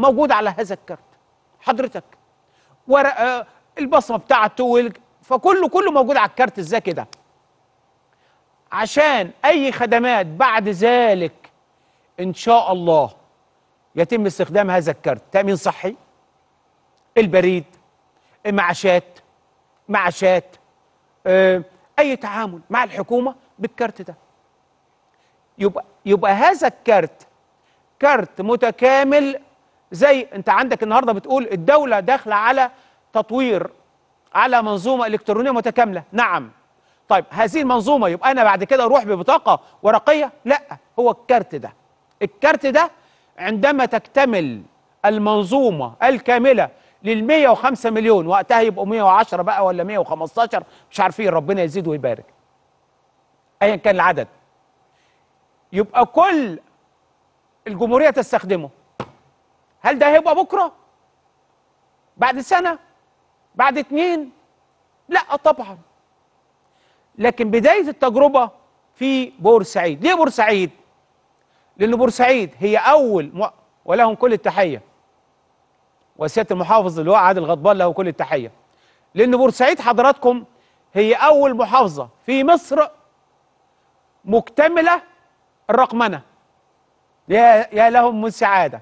موجود على هذا الكارت حضرتك ورقه آه، البصمه بتاعته فكله كله موجود على الكارت الذكي ده عشان اي خدمات بعد ذلك ان شاء الله يتم استخدام هذا الكارت تامين صحي البريد معاشات معاشات اه اي تعامل مع الحكومه بالكارت ده يبقى يبقى هذا الكارت كارت متكامل زي انت عندك النهارده بتقول الدوله داخله على تطوير على منظومه الكترونيه متكامله نعم طيب هذه المنظومه يبقى انا بعد كده اروح ببطاقه ورقيه لا هو الكارت ده الكارت ده عندما تكتمل المنظومه الكامله لل 105 مليون وقتها يبقوا 110 بقى ولا 115 مش عارفين ربنا يزيد ويبارك ايا كان العدد يبقى كل الجمهوريه تستخدمه هل ده هيبقى بكره بعد سنه بعد اتنين لا طبعا لكن بدايه التجربه في بورسعيد ليه بورسعيد لان بورسعيد هي اول م... ولهم كل التحيه وسياده المحافظ اللي هو عادل غضبان له كل التحيه لان بورسعيد حضراتكم هي اول محافظه في مصر مكتمله الرقمنه يا يا لهم من سعاده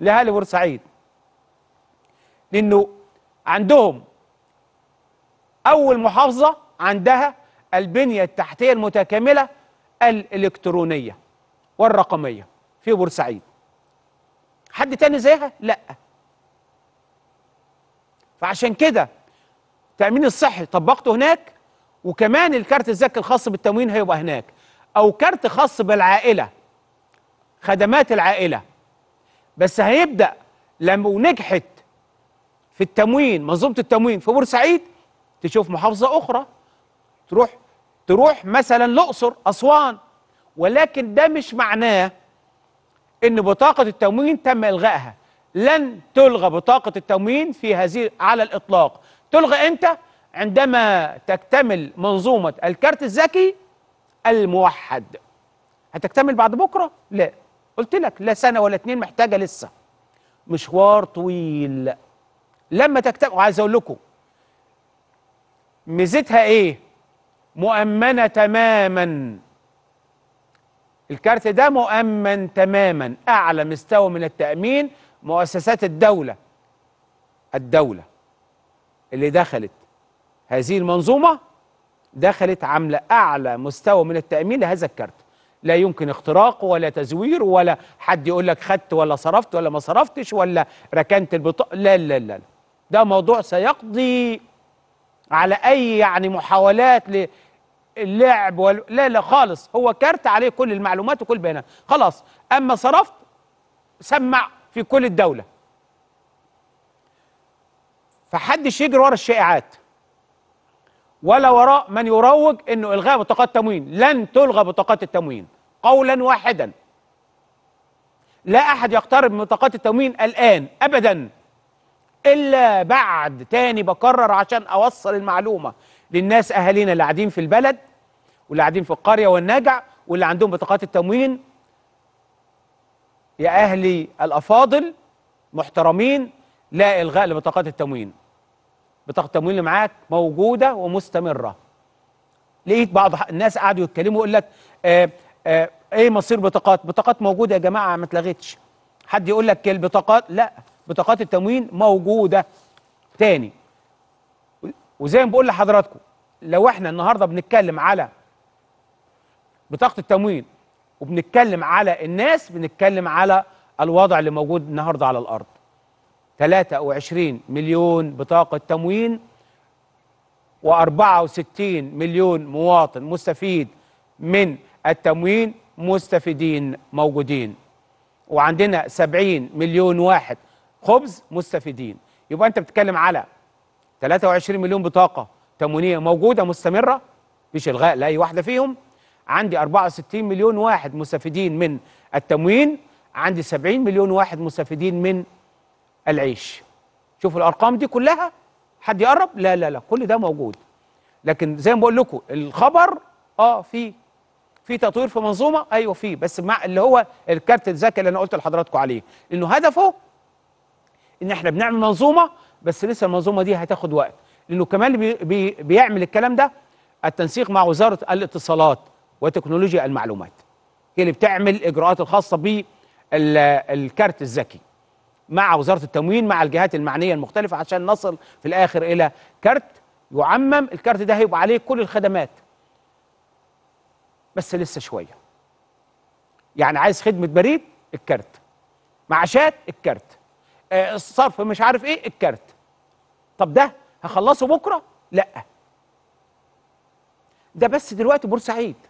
لاهالي بورسعيد لانه عندهم اول محافظه عندها البنيه التحتيه المتكامله الالكترونيه والرقميه في بورسعيد حد تاني زيها لا فعشان كده التامين الصحي طبقته هناك وكمان الكارت الذكي الخاص بالتموين هيبقى هناك او كارت خاص بالعائله خدمات العائله بس هيبدأ لما نجحت في التموين منظومة التموين في بورسعيد تشوف محافظة أخرى تروح تروح مثلا الأقصر أسوان ولكن ده مش معناه إن بطاقة التموين تم إلغائها لن تلغى بطاقة التموين في هذه على الإطلاق تلغى إمتى؟ عندما تكتمل منظومة الكارت الذكي الموحد هتكتمل بعد بكرة؟ لا قلت لك لا سنه ولا اتنين محتاجه لسه مشوار طويل لما تكتب وعايز اقول لكم ميزتها ايه مؤمنه تماما الكارت ده مؤمن تماما اعلى مستوى من التامين مؤسسات الدوله الدوله اللي دخلت هذه المنظومه دخلت عامله اعلى مستوى من التامين لهذا الكارت لا يمكن اختراقه ولا تزويره ولا حد يقول لك خدت ولا صرفت ولا ما صرفتش ولا ركنت البطاقه لا لا لا ده موضوع سيقضي على اي يعني محاولات للعب ولا لا لا خالص هو كارت عليه كل المعلومات وكل بيانات خلاص اما صرفت سمع في كل الدوله فحدش يجري ورا الشائعات ولا وراء من يروج انه الغاء بطاقات التموين لن تلغى بطاقات التموين قولا واحدا لا احد يقترب من بطاقات التموين الان ابدا الا بعد تاني بكرر عشان اوصل المعلومه للناس اهالينا اللي قاعدين في البلد واللي قاعدين في القريه والنجع واللي عندهم بطاقات التموين يا اهلي الافاضل محترمين لا الغاء لبطاقات التموين بطاقه التمويل اللي معاك موجوده ومستمره لقيت بعض الناس قعدوا يتكلموا يقول لك آه، آه، ايه مصير بطاقات بطاقات موجوده يا جماعه ما اتلغتش حد يقول لك البطاقات لا بطاقات التموين موجوده تاني وزي ما بقول لحضراتكم لو احنا النهارده بنتكلم على بطاقه التموين وبنتكلم على الناس بنتكلم على الوضع اللي موجود النهارده على الارض 23 مليون بطاقة تموين و64 مليون مواطن مستفيد من التموين مستفيدين موجودين وعندنا 70 مليون واحد خبز مستفيدين يبقى انت بتتكلم على 23 مليون بطاقة تموينية موجودة مستمرة مش الغاء لأي واحدة فيهم عندي 64 مليون واحد مستفيدين من التموين عندي 70 مليون واحد مستفيدين من العيش شوفوا الارقام دي كلها حد يقرب لا لا لا كل ده موجود لكن زي ما بقول لكم الخبر اه في في تطوير في منظومه ايوه في بس مع اللي هو الكارت الذكي اللي انا قلت لحضراتكم عليه انه هدفه ان احنا بنعمل منظومه بس لسه المنظومه دي هتاخد وقت لانه كمان بي بي بيعمل الكلام ده التنسيق مع وزاره الاتصالات وتكنولوجيا المعلومات هي اللي بتعمل الاجراءات الخاصه بالكارت الذكي مع وزاره التموين مع الجهات المعنيه المختلفه عشان نصل في الاخر الى كارت يعمم الكارت ده هيبقى عليه كل الخدمات بس لسه شويه يعني عايز خدمه بريد الكارت معاشات الكارت آه، الصرف مش عارف ايه الكارت طب ده هخلصه بكره لا ده بس دلوقتي بورسعيد